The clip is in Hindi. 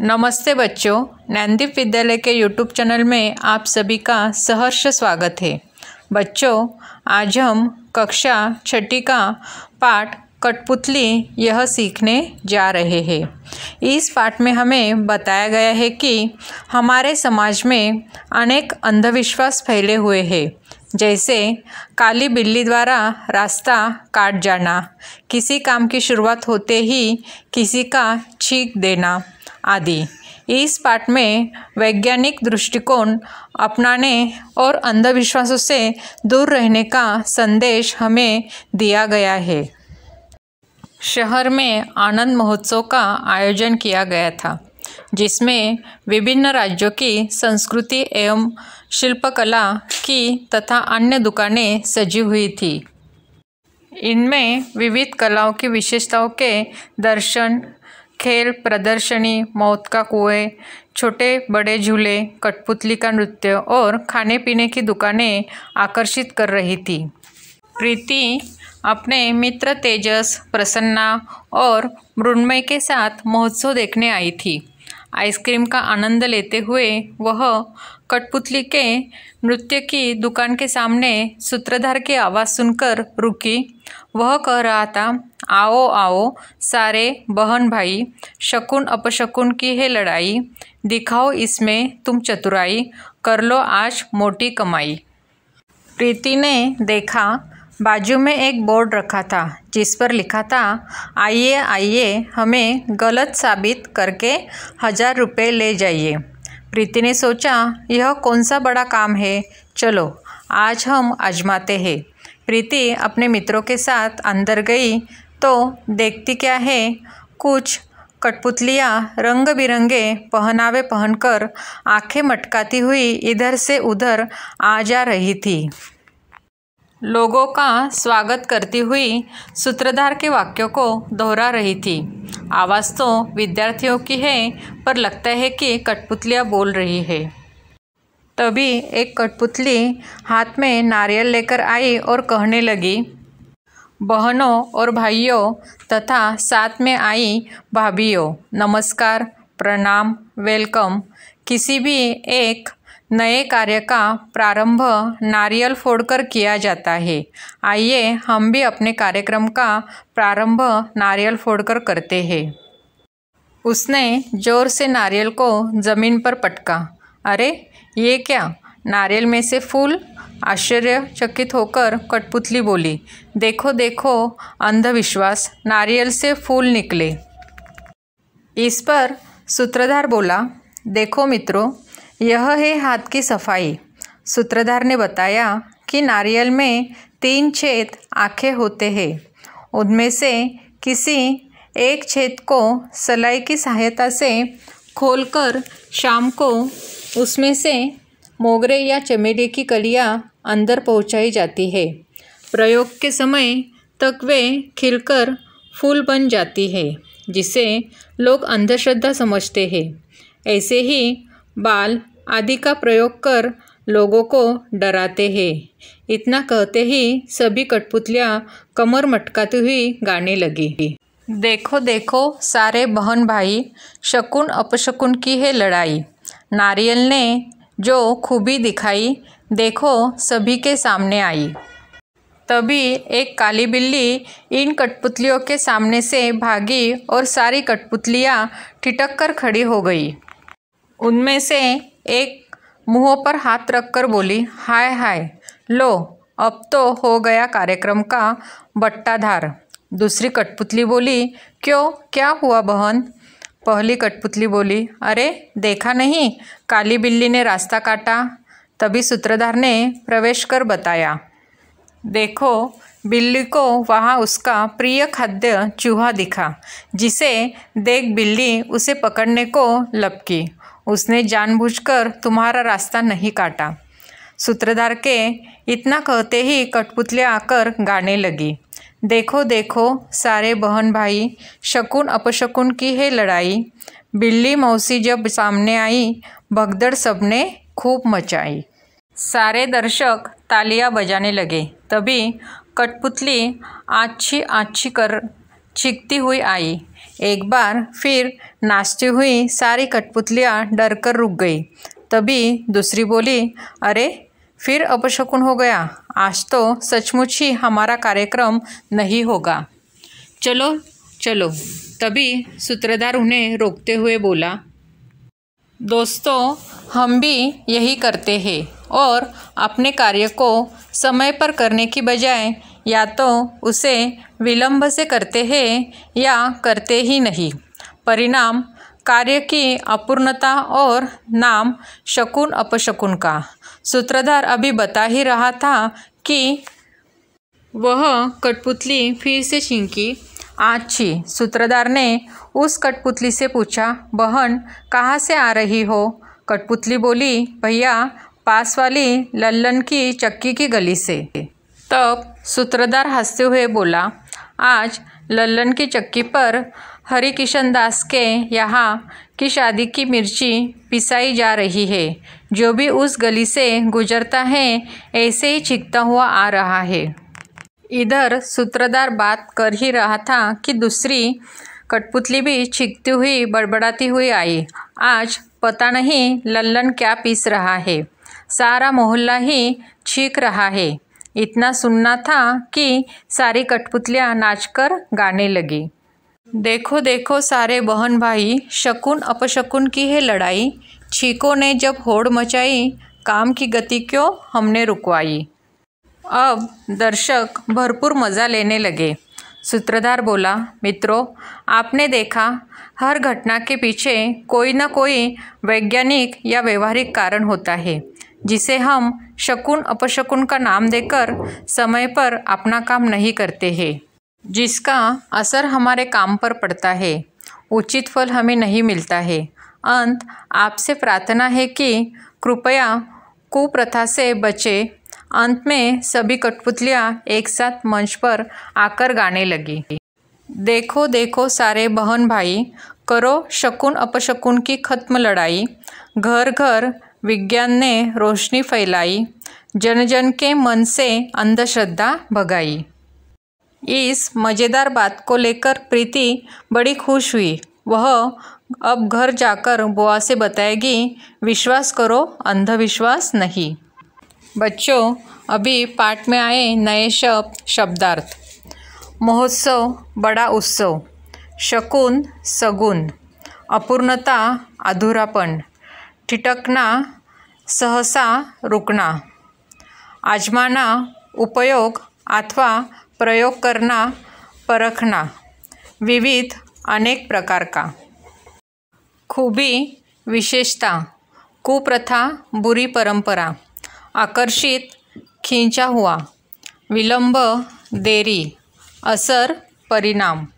नमस्ते बच्चों नैनदीप विद्यालय के यूट्यूब चैनल में आप सभी का सहर्ष स्वागत है बच्चों आज हम कक्षा छठी का पाठ कठपुतली यह सीखने जा रहे हैं इस पाठ में हमें बताया गया है कि हमारे समाज में अनेक अंधविश्वास फैले हुए हैं जैसे काली बिल्ली द्वारा रास्ता काट जाना किसी काम की शुरुआत होते ही किसी का छींक देना आदि इस पाठ में वैज्ञानिक दृष्टिकोण अपनाने और अंधविश्वासों से दूर रहने का संदेश हमें दिया गया है शहर में आनंद महोत्सव का आयोजन किया गया था जिसमें विभिन्न राज्यों की संस्कृति एवं शिल्पकला की तथा अन्य दुकानें सजी हुई थी इनमें विविध कलाओं की विशेषताओं के दर्शन खेल प्रदर्शनी मौत का कुएं छोटे बड़े झूले कठपुतली का नृत्य और खाने पीने की दुकानें आकर्षित कर रही थी प्रीति अपने मित्र तेजस प्रसन्ना और मृण्मय के साथ महोत्सव देखने आई थी आइसक्रीम का आनंद लेते हुए वह कठपुतली के नृत्य की दुकान के सामने सूत्रधार की आवाज़ सुनकर रुकी वह कह रहा था आओ आओ सारे बहन भाई शकुन अपशकुन की है लड़ाई दिखाओ इसमें तुम चतुराई कर लो आज मोटी कमाई प्रीति ने देखा बाजू में एक बोर्ड रखा था जिस पर लिखा था आइए आइए हमें गलत साबित करके हज़ार रुपये ले जाइए प्रीति ने सोचा यह कौन सा बड़ा काम है चलो आज हम आजमाते हैं प्रीति अपने मित्रों के साथ अंदर गई तो देखती क्या है कुछ कठपुतलियाँ रंग बिरंगे पहनावे पहनकर आंखें मटकाती हुई इधर से उधर आ जा रही थी लोगों का स्वागत करती हुई सूत्रधार के वाक्यों को दोहरा रही थी आवाज़ तो विद्यार्थियों की है पर लगता है कि कठपुतलियाँ बोल रही है तभी एक कठपुतली हाथ में नारियल लेकर आई और कहने लगी बहनों और भाइयों तथा साथ में आई भाभीयों नमस्कार प्रणाम वेलकम किसी भी एक नए कार्य का प्रारंभ नारियल फोड़कर किया जाता है आइए हम भी अपने कार्यक्रम का प्रारंभ नारियल फोड़कर करते हैं उसने जोर से नारियल को ज़मीन पर पटका अरे ये क्या नारियल में से फूल आश्चर्यचकित होकर कठपुतली बोली देखो देखो अंधविश्वास नारियल से फूल निकले इस पर सूत्रधार बोला देखो मित्रों यह है हाथ की सफाई सूत्रधार ने बताया कि नारियल में तीन छेद आँखें होते हैं उनमें से किसी एक छेद को सलाई की सहायता से खोलकर शाम को उसमें से मोगरे या चमेली की कलियां अंदर पहुंचाई जाती है प्रयोग के समय तक वे खिलकर फूल बन जाती है जिसे लोग अंधश्रद्धा समझते हैं ऐसे ही बाल आदि का प्रयोग कर लोगों को डराते हैं इतना कहते ही सभी कठपुतलियाँ कमर मटकाती हुई गाने लगी देखो देखो सारे बहन भाई शकुन अपशकुन की है लड़ाई नारियल ने जो खूबी दिखाई देखो सभी के सामने आई तभी एक काली बिल्ली इन कठपुतलियों के सामने से भागी और सारी कठपुतलियाँ ठिटक कर खड़ी हो गई उनमें से एक मुँहों पर हाथ रखकर बोली हाय हाय लो अब तो हो गया कार्यक्रम का बट्टाधार दूसरी कठपुतली बोली क्यों क्या हुआ बहन पहली कठपुतली बोली अरे देखा नहीं काली बिल्ली ने रास्ता काटा तभी सूत्रधार ने प्रवेश कर बताया देखो बिल्ली को वहाँ उसका प्रिय खाद्य चूहा दिखा जिसे देख बिल्ली उसे पकड़ने को लपकी उसने जानबूझकर तुम्हारा रास्ता नहीं काटा सूत्रधार के इतना कहते ही कठपुतलियाँ आकर गाने लगी देखो देखो सारे बहन भाई शकुन अपशकुन की है लड़ाई बिल्ली मौसी जब सामने आई भगदड़ सबने खूब मचाई सारे दर्शक तालियां बजाने लगे तभी कठपुतली आछी आछी कर चीखती हुई आई एक बार फिर नाचती हुई सारी कठपुतलियाँ डर कर रुक गई तभी दूसरी बोली अरे फिर अपशकुन हो गया आज तो सचमुच ही हमारा कार्यक्रम नहीं होगा चलो चलो तभी सूत्रधार उन्हें रोकते हुए बोला दोस्तों हम भी यही करते हैं और अपने कार्य को समय पर करने की बजाय या तो उसे विलंब से करते हैं या करते ही नहीं परिणाम कार्य की अपूर्णता और नाम शकुन अपशकुन का सूत्रधार अभी बता ही रहा था कि वह कठपुतली फिर से छिंकी आछी सूत्रधार ने उस कठपुतली से पूछा बहन कहाँ से आ रही हो कठपुतली बोली भैया पास वाली लल्लन की चक्की की गली से तब सूत्रधार हंसते हुए बोला आज लल्लन की चक्की पर हरी किशन दास के यहाँ की शादी की मिर्ची पिसाई जा रही है जो भी उस गली से गुजरता है ऐसे ही छिकता हुआ आ रहा है इधर सूत्रधार बात कर ही रहा था कि दूसरी कठपुतली भी छिकती हुई बड़बड़ाती हुई आई आज पता नहीं लल्लन क्या पीस रहा है सारा मोहल्ला ही छींक रहा है इतना सुनना था कि सारी कठपुतलियाँ नाचकर गाने लगी देखो देखो सारे बहन भाई शकुन अपशकुन की है लड़ाई छीको ने जब होड़ मचाई काम की गति क्यों हमने रुकवाई अब दर्शक भरपूर मज़ा लेने लगे सूत्रधार बोला मित्रों आपने देखा हर घटना के पीछे कोई ना कोई वैज्ञानिक या व्यवहारिक कारण होता है जिसे हम शकुन अपशकुन का नाम देकर समय पर अपना काम नहीं करते हैं जिसका असर हमारे काम पर पड़ता है उचित फल हमें नहीं मिलता है अंत आपसे प्रार्थना है कि कृपया कुप्रथा से बचे अंत में सभी कठपुतलियाँ एक साथ मंच पर आकर गाने लगी देखो देखो सारे बहन भाई करो शकुन अपशकुन की खत्म लड़ाई घर घर विज्ञान ने रोशनी फैलाई जन जन के मन से अंधश्रद्धा भगाई इस मज़ेदार बात को लेकर प्रीति बड़ी खुश हुई वह अब घर जाकर बुआ से बताएगी विश्वास करो अंधविश्वास नहीं बच्चों अभी पाठ में आए नए शब्द शब्दार्थ महोत्सव बड़ा उत्सव शकुन सगुन अपूर्णता अधूरापन ठिटकना सहसा रुकना आजमाना उपयोग अथवा प्रयोग करना परखना विविध अनेक प्रकार का खूबी विशेषता कुप्रथा बुरी परंपरा आकर्षित खिंचा हुआ विलंब देरी असर परिणाम